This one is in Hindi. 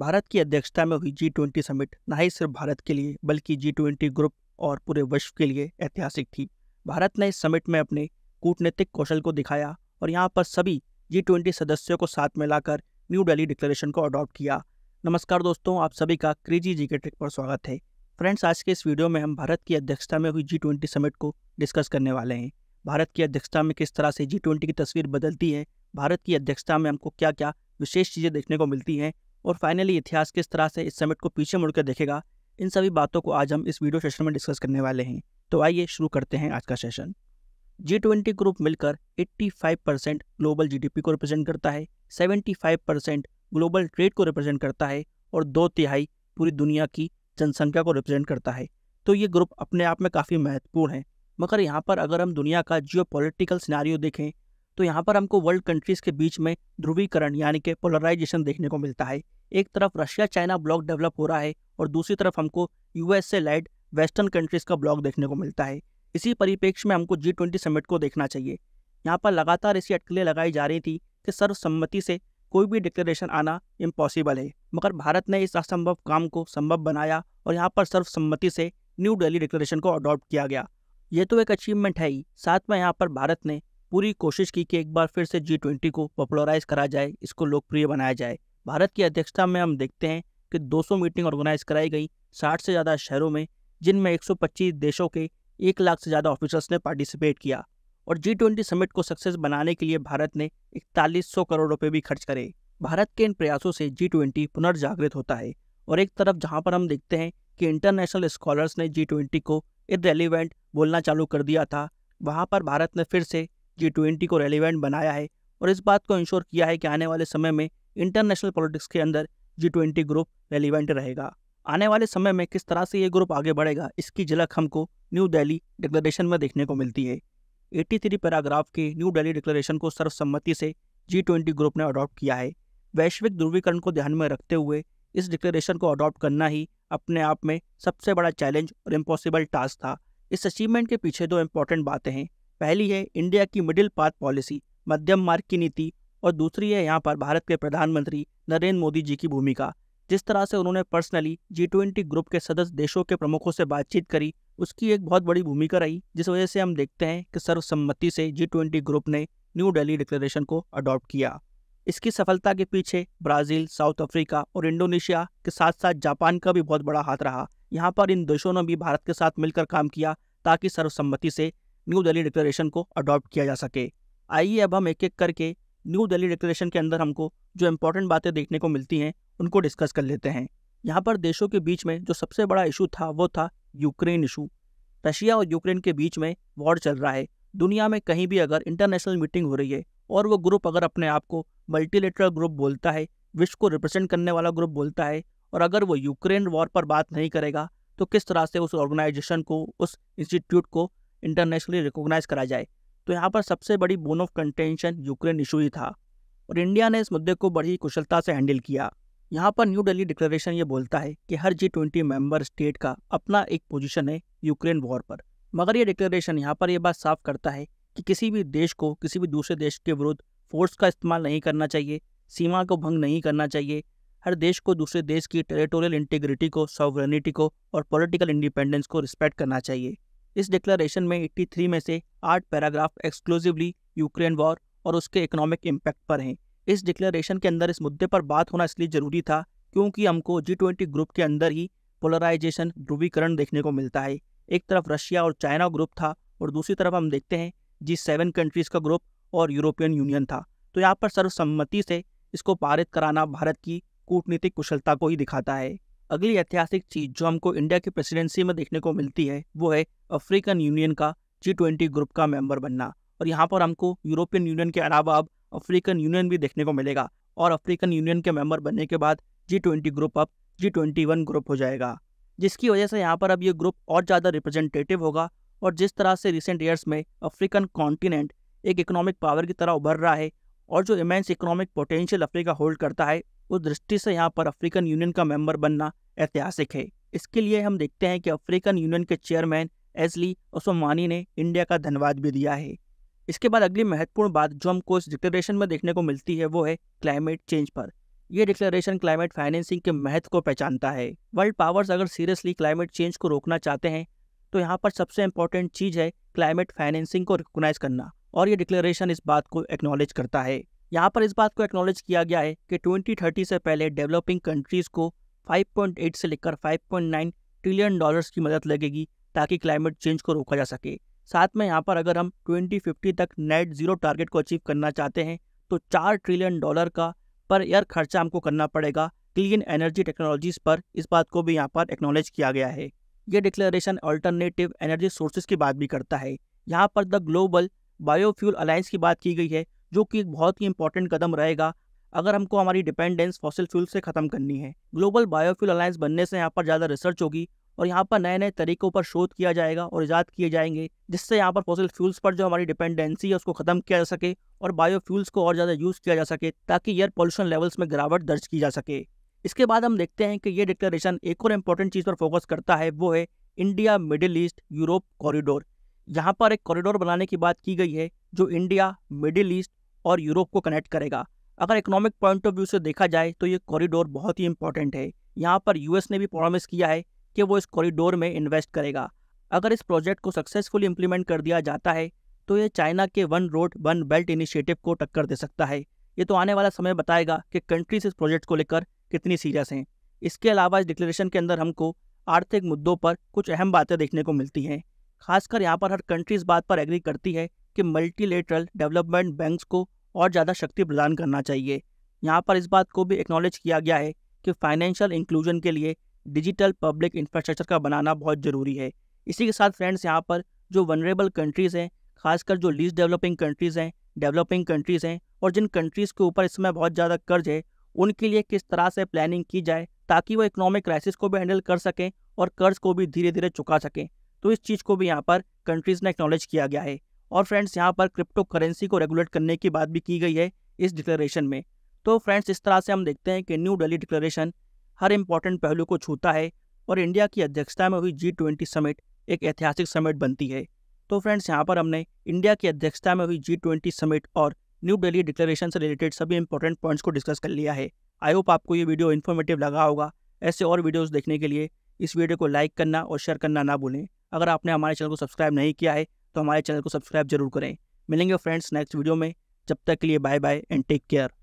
भारत की अध्यक्षता में हुई जी ट्वेंटी समिट न ही सिर्फ भारत के लिए बल्कि जी ट्वेंटी ग्रुप और पूरे विश्व के लिए ऐतिहासिक थी भारत ने इस समिट में अपने कूटनीतिक कौशल को दिखाया और यहाँ पर सभी जी ट्वेंटी सदस्यों को साथ में लाकर न्यू दिल्ली डिक्लेरेशन को अडॉप्ट किया नमस्कार दोस्तों आप सभी का क्रेजी जी के ट्रिक पर स्वागत है फ्रेंड्स आज के इस वीडियो में हम भारत की अध्यक्षता में हुई जी ट्वेंटी समिट को डिस्कस करने वाले हैं भारत की अध्यक्षता में किस तरह से जी ट्वेंटी की तस्वीर बदलती है भारत की अध्यक्षता में हमको क्या क्या विशेष चीज़ें देखने को मिलती हैं और फाइनली इतिहास किस तरह से इस समिट को पीछे मुड़कर देखेगा इन सभी बातों को आज हम इस वीडियो सेशन में डिस्कस करने वाले हैं तो आइए शुरू करते हैं आज का सेशन जी ट्वेंटी ग्रुप मिलकर 85 परसेंट ग्लोबल जीडीपी को रिप्रेजेंट करता है 75 परसेंट ग्लोबल ट्रेड को रिप्रेजेंट करता है और दो तिहाई पूरी दुनिया की जनसंख्या को रिप्रेजेंट करता है तो ये ग्रुप अपने आप में काफ़ी महत्वपूर्ण है मगर यहाँ पर अगर हम दुनिया का जियो पोलिटिकल सिनारियो देखें तो यहाँ पर हमको वर्ल्ड कंट्रीज के बीच में ध्रुवीकरण यानी कि पोलराइजेशन देखने को मिलता है एक तरफ रशिया चाइना ब्लॉक डेवलप हो रहा है और दूसरी तरफ हमको यूएसए लाइड वेस्टर्न कंट्रीज का ब्लॉक देखने को मिलता है इसी परिप्रेक्ष्य में हमको जी ट्वेंटी समिट को देखना चाहिए यहाँ पर लगातार ऐसी अटकलें लगाई जा रही थी कि सर्वसम्मति से कोई भी डिक्लेरेशन आना इम्पॉसिबल है मगर भारत ने इस असंभव काम को संभव बनाया और यहाँ पर सर्वसम्मति से न्यू डेली डिक्लेरेशन को अडॉप्ट किया गया ये तो एक अचीवमेंट है ही साथ में यहाँ पर भारत ने पूरी कोशिश की कि एक बार फिर से जी ट्वेंटी को पॉपुलराइज करा जाए इसको लोकप्रिय बनाया जाए भारत की अध्यक्षता में हम देखते हैं कि 200 मीटिंग ऑर्गेनाइज कराई गई 60 से ज़्यादा शहरों में जिनमें 125 देशों के एक लाख से ज़्यादा ऑफिसर्स ने पार्टिसिपेट किया और जी ट्वेंटी समिट को सक्सेस बनाने के लिए भारत ने इकतालीस करोड़ रुपये भी खर्च करे भारत के इन प्रयासों से जी ट्वेंटी पुनर्जागृत होता है और एक तरफ जहाँ पर हम देखते हैं कि इंटरनेशनल स्कॉलर्स ने जी ट्वेंटी को इरेलीवेंट बोलना चालू कर दिया था वहाँ पर भारत ने फिर से जी ट्वेंटी को रेलिवेंट बनाया है और इस बात को इंश्योर किया है कि आने वाले समय में इंटरनेशनल पॉलिटिक्स के अंदर जी ट्वेंटी ग्रुप रेलिवेंट रहेगा आने वाले समय में किस तरह से ये ग्रुप आगे बढ़ेगा इसकी झलक हमको न्यू दिल्ली डिक्लेरेशन में देखने को मिलती है 83 पैराग्राफ के न्यू दिल्ली डिक्लेरेशन को सर्वसम्मति से जी ट्वेंटी ग्रुप ने अडॉप्ट किया है वैश्विक ध्रुवीकरण को ध्यान में रखते हुए इस डिक्लेरेशन को अडॉप्ट करना ही अपने आप में सबसे बड़ा चैलेंज और इम्पॉसिबल टास्क था इस अचीवमेंट के पीछे दो इम्पॉर्टेंट बातें हैं पहली है इंडिया की मिडिल पाथ पॉलिसी मध्यम मार्ग की नीति और दूसरी है यहाँ पर भारत के प्रधानमंत्री नरेंद्र मोदी जी की भूमिका जिस तरह से उन्होंने पर्सनली जी ट्वेंटी ग्रुप के सदस्य देशों के प्रमुखों से बातचीत करी उसकी एक बहुत बड़ी भूमिका रही जिस वजह से हम देखते हैं कि सर्वसम्मति से जी ट्वेंटी ग्रुप ने न्यू दिल्ली डिक्लेरेशन को अडॉप्ट किया इसकी सफलता के पीछे ब्राज़ील साउथ अफ्रीका और इंडोनेशिया के साथ साथ जापान का भी बहुत बड़ा हाथ रहा यहाँ पर इन देशों ने भी भारत के साथ मिलकर काम किया ताकि सर्वसम्मति से न्यू दिल्ली डिक्लेरेशन को अडॉप्ट किया जा सके आइए अब हम एक एक करके न्यू दिल्ली डिक्लेरेशन के अंदर हमको जो इम्पोर्टेंट बातें देखने को मिलती हैं उनको डिस्कस कर लेते हैं यहाँ पर देशों के बीच में जो सबसे बड़ा इशू था वो था यूक्रेन इशू रशिया और यूक्रेन के बीच में वॉर चल रहा है दुनिया में कहीं भी अगर इंटरनेशनल मीटिंग हो रही है और वो ग्रुप अगर अपने आप को मल्टीलेटरल ग्रुप बोलता है विश्व को रिप्रेजेंट करने वाला ग्रुप बोलता है और अगर वो यूक्रेन वॉर पर बात नहीं करेगा तो किस तरह से उस ऑर्गेनाइजेशन को उस इंस्टीट्यूट को इंटरनेशनली रिकॉग्नाइज करा जाए तो यहाँ पर सबसे बड़ी bone of contention Ukraine issue ही था और इंडिया ने इस मुद्दे को बड़ी कुशलता से हैंडल किया यहाँ पर न्यू दिल्ली डिक्लेरेशन ये बोलता है कि हर जी ट्वेंटी मेम्बर स्टेट का अपना एक पोजीशन है यूक्रेन वॉर पर मगर ये डिक्लेरेशन यहाँ पर यह बात साफ करता है कि किसी भी देश को किसी भी दूसरे देश के विरुद्ध फोर्स का इस्तेमाल नहीं करना चाहिए सीमा को भंग नहीं करना चाहिए हर देश को दूसरे देश की टेरिटोरियल इंटीग्रिटी को सॉवरनिटी को और पॉलिटिकल इंडिपेंडेंस को रिस्पेक्ट करना चाहिए इस डिक्लेरेशन में 83 में से आठ पैराग्राफ एक्सक्लूसिवली यूक्रेन वॉर और उसके इकोनॉमिक इम्पैक्ट पर हैं इस डिक्लेरेशन के अंदर इस मुद्दे पर बात होना इसलिए ज़रूरी था क्योंकि हमको जी ट्वेंटी ग्रुप के अंदर ही पोलराइजेशन ध्रुवीकरण देखने को मिलता है एक तरफ रशिया और चाइना ग्रुप था और दूसरी तरफ हम देखते हैं जी सेवन कंट्रीज़ का ग्रुप और यूरोपियन यूनियन था तो यहाँ पर सर्वसम्मति से इसको पारित कराना भारत की कूटनीतिक कुशलता को ही दिखाता है अगली ऐतिहासिक चीज जो हमको इंडिया की प्रेसिडेंसी में देखने को मिलती है वो है अफ्रीकन यूनियन का जी ट्वेंटी ग्रुप का मेंबर बनना और यहाँ पर हमको यूरोपियन यूनियन के अलावा अब अफ्रीकन यूनियन भी देखने को मिलेगा और अफ्रीकन यूनियन के मेंबर बनने के बाद जी ट्वेंटी ग्रुप अब जी ट्वेंटी वन ग्रुप हो जाएगा जिसकी वजह से यहाँ पर अब ये ग्रुप और ज़्यादा रिप्रेजेंटेटिव होगा और जिस तरह से रिसेंट ईयर्स में अफ्रीकन कॉन्टिनेंट एक इकोनॉमिक पावर की तरह उभर रहा है और जो immense economic potential Africa hold करता है उस दृष्टि से यहाँ पर अफ्रीकन यूनियन का मेंबर बनना ऐतिहासिक है इसके लिए हम देखते हैं कि अफ्रीकन यूनियन के चेयरमैन एसली ओसोमानी ने इंडिया का धन्यवाद भी दिया है इसके बाद अगली महत्वपूर्ण बात जो हमको इस डिक्लेरेशन में देखने को मिलती है वो है क्लाइमेट चेंज पर यह डिक्लेरेशन क्लाइमेट फाइनेंसिंग के महत्व को पहचानता है वर्ल्ड पावर्स अगर सीरियसली क्लाइमेट चेंज को रोकना चाहते हैं तो यहाँ पर सबसे इंपॉर्टेंट चीज़ है क्लाइमेट फाइनेंसिंग को रिकोगनाइज करना और ये डिक्लेरेशन इस बात को एक्नॉलेज करता है यहाँ पर इस बात को एक्नोलेज किया गया है कि 2030 से पहले डेवलपिंग कंट्रीज़ को 5.8 से लेकर 5.9 ट्रिलियन डॉलर्स की मदद लगेगी ताकि क्लाइमेट चेंज को रोका जा सके साथ में यहाँ पर अगर हम 2050 तक नेट ज़ीरो टारगेट को अचीव करना चाहते हैं तो चार ट्रिलियन डॉलर का पर ईयर खर्चा हमको करना पड़ेगा क्लीन एनर्जी टेक्नोलॉजीज़ पर इस बात को भी यहाँ पर एक्नोलेज किया गया है ये डिक्लेरेशन अल्टरनेटिव एनर्जी सोर्सेज की बात भी करता है यहाँ पर द ग्लोबल बायोफ्यूल अलायंस की बात की गई है जो कि एक बहुत ही इंपॉर्टेंट कदम रहेगा अगर हमको हमारी डिपेंडेंस फॉसिल फ्यूल से ख़त्म करनी है ग्लोबल बायोफ्यूल अलायंस बनने से यहाँ पर ज़्यादा रिसर्च होगी और यहाँ पर नए नए तरीकों पर शोध किया जाएगा और ईजाद किए जाएंगे जिससे यहाँ पर फॉसिल फ्यूल्स पर जो हमारी डिपेंडेंसी है उसको ख़त्म किया जा सके और बायोफ्यूल्स को और ज़्यादा यूज़ किया जा सके ताकि एयर पॉल्यूशन लेवल्स में गिरावट दर्ज की जा सके इसके बाद हम देखते हैं कि ये डिक्लेरेशन एक और इम्पोर्टेंट चीज़ पर फोकस करता है वो है India middle east Europe corridor यहाँ पर एक कॉरिडोर बनाने की बात की गई है जो इंडिया मिडिल ईस्ट और यूरोप को कनेक्ट करेगा अगर इकोनॉमिक पॉइंट ऑफ व्यू से देखा जाए तो ये कॉरिडोर बहुत ही इंपॉर्टेंट है यहाँ पर यूएस ने भी प्रॉमिस किया है कि वो इस कॉरिडोर में इन्वेस्ट करेगा अगर इस प्रोजेक्ट को सक्सेसफुली इम्प्लीमेंट कर दिया जाता है तो ये चाइना के one road one belt initiative को टक्कर दे सकता है ये तो आने वाला समय बताएगा कि कंट्रीज इस प्रोजेक्ट को लेकर कितनी सीरियस हैं इसके अलावा इस डिक्लेरेशन के अंदर हमको आर्थिक मुद्दों पर कुछ अहम बातें देखने को मिलती हैं खासकर यहाँ पर हर कंट्री इस बात पर एग्री करती है कि मल्टीलेटरल डेवलपमेंट बैंक्स को और ज़्यादा शक्ति प्रदान करना चाहिए यहाँ पर इस बात को भी एक्नॉलेज किया गया है कि फाइनेंशियल इंक्लूजन के लिए डिजिटल पब्लिक इंफ्रास्ट्रक्चर का बनाना बहुत ज़रूरी है इसी के साथ फ्रेंड्स यहाँ पर जो वनरेबल कंट्रीज़ हैं खासकर जो लीस्ट डेवलपिंग कंट्रीज़ हैं डेवलपिंग कंट्रीज़ हैं और जिन कंट्रीज़ के ऊपर इस समय बहुत ज़्यादा कर्ज है उनके लिए किस तरह से प्लानिंग की जाए ताकि वो इकोनॉमिक क्राइसिस को भी हैंडल कर सकें और कर्ज को भी धीरे धीरे चुका सकें तो इस चीज़ को भी यहाँ पर कंट्रीज़ ने एक्नॉलेज किया गया है और फ्रेंड्स यहाँ पर क्रिप्टो करेंसी को रेगुलेट करने की बात भी की गई है इस डिक्लेरेशन में तो फ्रेंड्स इस तरह से हम देखते हैं कि न्यू डेली डिक्लेरेशन हर इम्पॉर्टेंट पहलू को छूता है और इंडिया की अध्यक्षता में हुई जी ट्वेंटी समिट एक ऐतिहासिक समिट बनती है तो फ्रेंड्स यहाँ पर हमने इंडिया की अध्यक्षता में हुई जी ट्वेंटी समिट और न्यू डेली डिक्लेरेशन से रिलेटेड सभी इंपॉर्टेंट पॉइंट्स को डिस्कस कर लिया है आई होप आपको ये वीडियो इन्फॉर्मेटिव लगा होगा ऐसे और वीडियोस देखने के लिए इस वीडियो को लाइक करना और शेयर करना ना भूलें अगर आपने हमारे चैनल को सब्सक्राइब नहीं किया है तो हमारे चैनल को सब्सक्राइब जरूर करें मिलेंगे फ्रेंड्स नेक्स्ट वीडियो में जब तक के लिए bye bye and take care